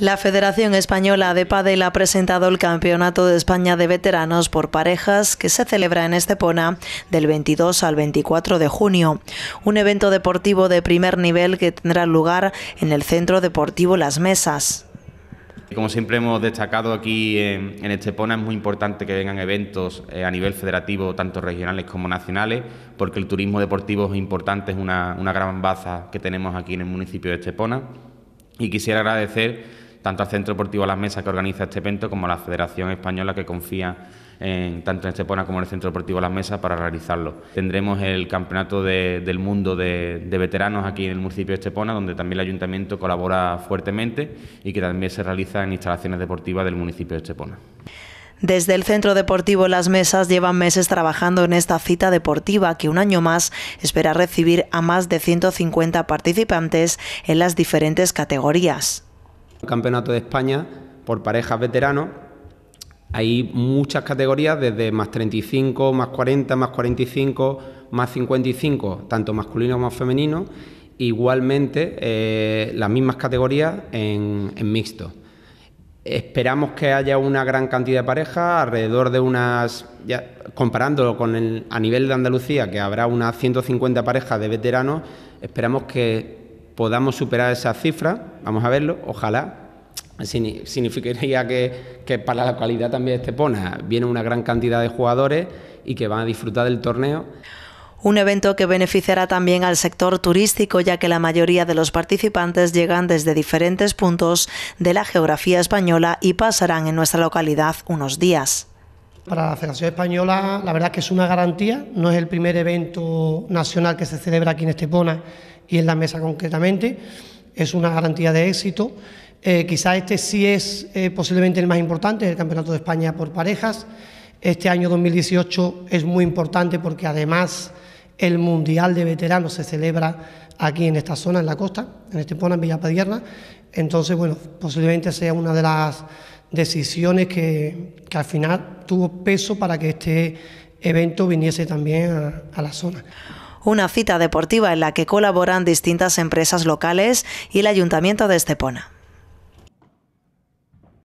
La Federación Española de Padel ha presentado el Campeonato de España de Veteranos por Parejas que se celebra en Estepona del 22 al 24 de junio, un evento deportivo de primer nivel que tendrá lugar en el Centro Deportivo Las Mesas. Como siempre hemos destacado aquí en, Estepona, es muy importante que vengan eventos eh, a nivel federativo, tanto regionales como nacionales, porque el turismo deportivo es importante, es una, una gran baza que tenemos aquí en el municipio de Estepona. Y quisiera agradecer tanto al Centro Deportivo Las Mesas que organiza este evento como a la Federación Española que confía en, tanto en Estepona como en el Centro Deportivo Las Mesas para realizarlo. Tendremos el Campeonato del Mundo de, de, Veteranos aquí en el municipio de Estepona, donde también el Ayuntamiento colabora fuertemente y que también se realiza en instalaciones deportivas del municipio de Estepona. Desde el Centro Deportivo Las Mesas llevan meses trabajando en esta cita deportiva que un año más espera recibir a más de 150 participantes en las diferentes categorías. Campeonato de España por parejas veteranos. Hay muchas categorías, desde más 35, más 40, más 45, más 55, tanto masculino como femenino. Igualmente, eh, las mismas categorías en, mixto. Esperamos que haya una gran cantidad de parejas, alrededor de unas, comparándolo con el, a nivel de Andalucía, que habrá unas 150 parejas de veteranos, esperamos que podamos superar esa cifra, vamos a verlo, ojalá. Significaría que, para la localidad también de Estepona viene una gran cantidad de jugadores y que van a disfrutar del torneo. Un evento que beneficiará también al sector turístico, ya que la mayoría de los participantes llegan desde diferentes puntos de la geografía española y pasarán en nuestra localidad unos días. Para la Federación Española, la verdad es que es una garantía, no es el primer evento nacional que se celebra aquí en Estepona y en la mesa concretamente, es una garantía de éxito. Eh, quizá este sí es eh, posiblemente el más importante, el Campeonato de España por parejas. Este año 2018 es muy importante porque además el Mundial de Veteranos se celebra aquí en esta zona, en la costa, en Estepona, en Villa Padierna. Entonces, bueno, posiblemente sea una de las decisiones que, que al final tuvo peso para que este evento viniese también a la zona una cita deportiva en la que colaboran distintas empresas locales y el Ayuntamiento de Estepona.